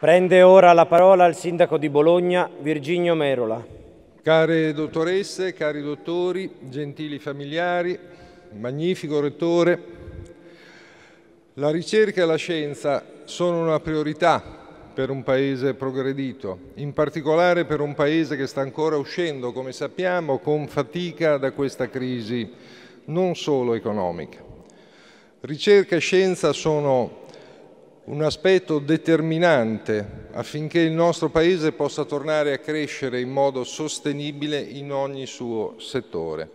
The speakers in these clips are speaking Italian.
Prende ora la parola il sindaco di Bologna, Virginio Merola. Care dottoresse, cari dottori, gentili familiari, magnifico rettore, la ricerca e la scienza sono una priorità per un paese progredito, in particolare per un paese che sta ancora uscendo, come sappiamo, con fatica da questa crisi non solo economica. Ricerca e scienza sono un aspetto determinante affinché il nostro Paese possa tornare a crescere in modo sostenibile in ogni suo settore.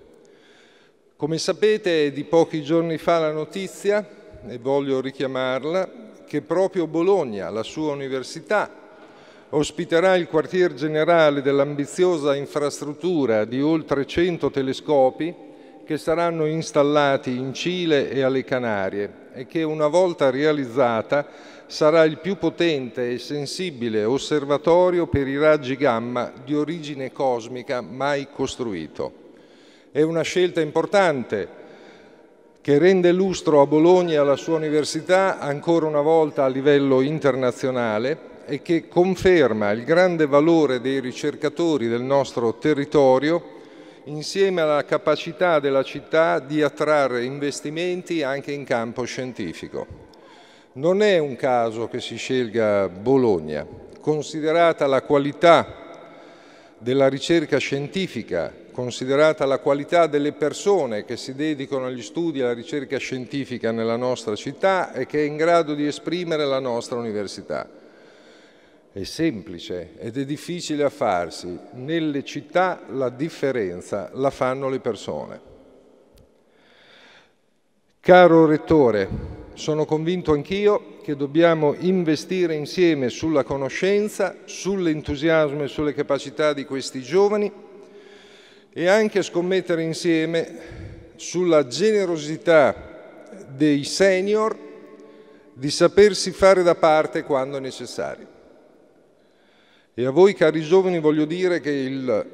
Come sapete è di pochi giorni fa la notizia, e voglio richiamarla, che proprio Bologna, la sua università, ospiterà il quartier generale dell'ambiziosa infrastruttura di oltre 100 telescopi che saranno installati in Cile e alle Canarie e che una volta realizzata sarà il più potente e sensibile osservatorio per i raggi gamma di origine cosmica mai costruito. È una scelta importante che rende lustro a Bologna e alla sua università ancora una volta a livello internazionale e che conferma il grande valore dei ricercatori del nostro territorio insieme alla capacità della città di attrarre investimenti anche in campo scientifico. Non è un caso che si scelga Bologna, considerata la qualità della ricerca scientifica, considerata la qualità delle persone che si dedicano agli studi e alla ricerca scientifica nella nostra città e che è in grado di esprimere la nostra università è semplice ed è difficile a farsi. Nelle città la differenza la fanno le persone. Caro Rettore, sono convinto anch'io che dobbiamo investire insieme sulla conoscenza, sull'entusiasmo e sulle capacità di questi giovani e anche scommettere insieme sulla generosità dei senior di sapersi fare da parte quando necessario. E a voi cari giovani voglio dire che il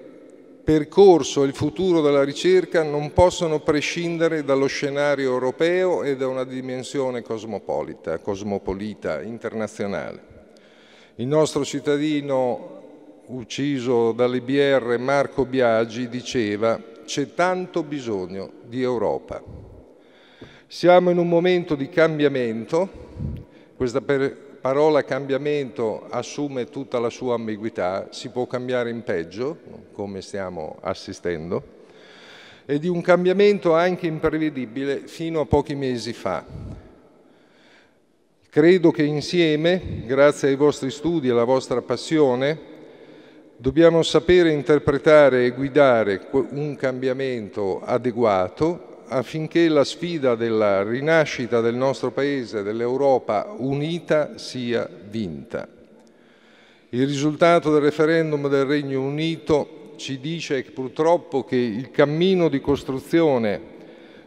percorso e il futuro della ricerca non possono prescindere dallo scenario europeo e da una dimensione cosmopolita, cosmopolita, internazionale. Il nostro cittadino ucciso dall'IBR Marco Biagi diceva c'è tanto bisogno di Europa. Siamo in un momento di cambiamento, questa per parola cambiamento assume tutta la sua ambiguità, si può cambiare in peggio, come stiamo assistendo, e di un cambiamento anche imprevedibile fino a pochi mesi fa. Credo che insieme, grazie ai vostri studi e alla vostra passione, dobbiamo sapere interpretare e guidare un cambiamento adeguato affinché la sfida della rinascita del nostro Paese, dell'Europa unita, sia vinta. Il risultato del referendum del Regno Unito ci dice purtroppo che il cammino di costruzione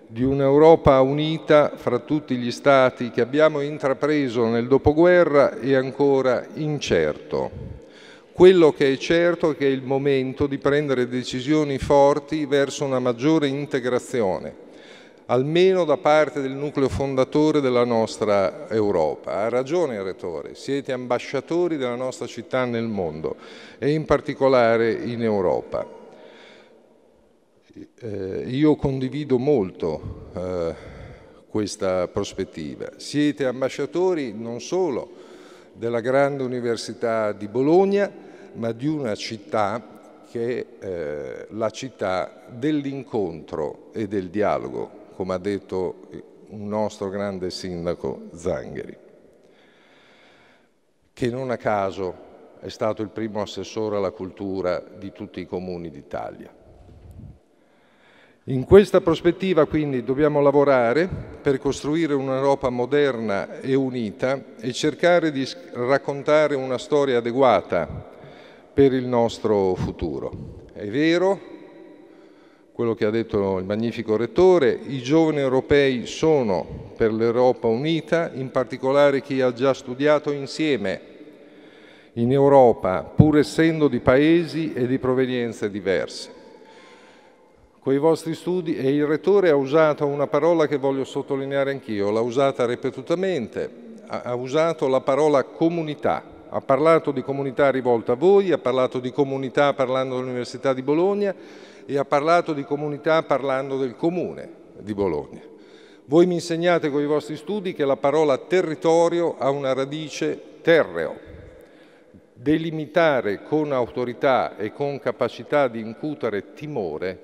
di un'Europa unita fra tutti gli Stati che abbiamo intrapreso nel dopoguerra è ancora incerto. Quello che è certo è che è il momento di prendere decisioni forti verso una maggiore integrazione almeno da parte del nucleo fondatore della nostra Europa. Ha ragione il Retore, siete ambasciatori della nostra città nel mondo e in particolare in Europa. Eh, io condivido molto eh, questa prospettiva. Siete ambasciatori non solo della grande università di Bologna, ma di una città che è eh, la città dell'incontro e del dialogo, come ha detto un nostro grande sindaco Zangheri, che non a caso è stato il primo assessore alla cultura di tutti i comuni d'Italia. In questa prospettiva quindi dobbiamo lavorare per costruire un'Europa moderna e unita e cercare di raccontare una storia adeguata per il nostro futuro. È vero, quello che ha detto il magnifico rettore, i giovani europei sono per l'Europa unita, in particolare chi ha già studiato insieme in Europa, pur essendo di paesi e di provenienze diverse. Con i vostri studi, e il rettore ha usato una parola che voglio sottolineare anch'io, l'ha usata ripetutamente, ha usato la parola comunità, ha parlato di comunità rivolta a voi, ha parlato di comunità parlando dell'Università di Bologna, e ha parlato di comunità parlando del comune di Bologna. Voi mi insegnate con i vostri studi che la parola territorio ha una radice terreo. Delimitare con autorità e con capacità di incutere timore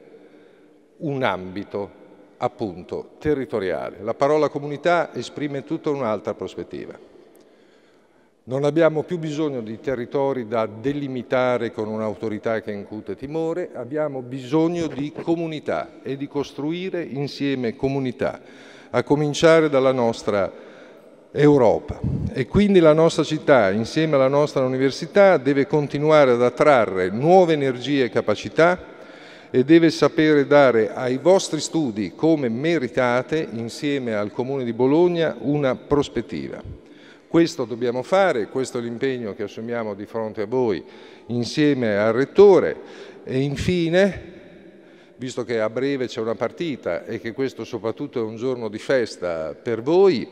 un ambito appunto territoriale. La parola comunità esprime tutta un'altra prospettiva. Non abbiamo più bisogno di territori da delimitare con un'autorità che incute timore, abbiamo bisogno di comunità e di costruire insieme comunità, a cominciare dalla nostra Europa. E quindi la nostra città, insieme alla nostra università, deve continuare ad attrarre nuove energie e capacità e deve sapere dare ai vostri studi, come meritate, insieme al Comune di Bologna, una prospettiva. Questo dobbiamo fare, questo è l'impegno che assumiamo di fronte a voi insieme al Rettore e infine visto che a breve c'è una partita e che questo soprattutto è un giorno di festa per voi,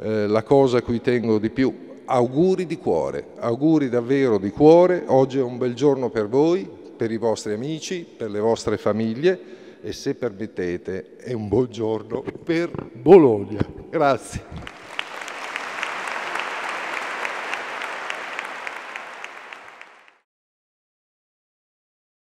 eh, la cosa a cui tengo di più, auguri di cuore, auguri davvero di cuore, oggi è un bel giorno per voi, per i vostri amici, per le vostre famiglie e se permettete è un buon giorno per Bologna. Grazie.